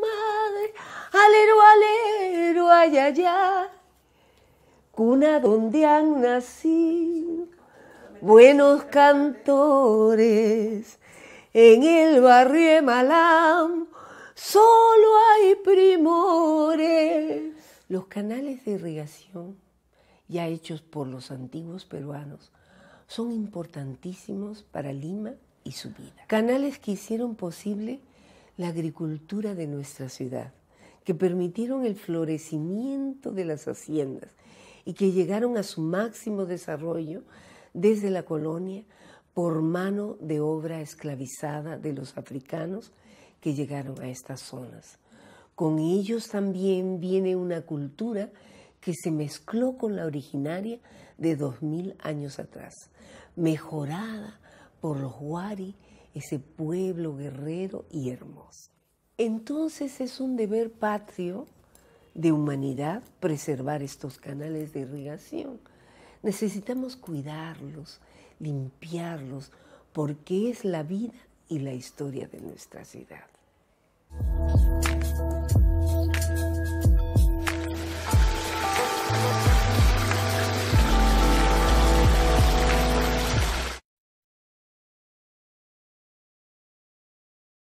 madre, alero, alero, ay, cuna donde han nacido buenos cantores, en el barrio de Malam solo hay primores. Los canales de irrigación, ya hechos por los antiguos peruanos, son importantísimos para Lima y su vida. Canales que hicieron posible la agricultura de nuestra ciudad, que permitieron el florecimiento de las haciendas y que llegaron a su máximo desarrollo desde la colonia por mano de obra esclavizada de los africanos que llegaron a estas zonas. Con ellos también viene una cultura que se mezcló con la originaria de 2000 mil años atrás, mejorada por los huari ese pueblo guerrero y hermoso. Entonces es un deber patrio de humanidad preservar estos canales de irrigación. Necesitamos cuidarlos, limpiarlos, porque es la vida y la historia de nuestra ciudad.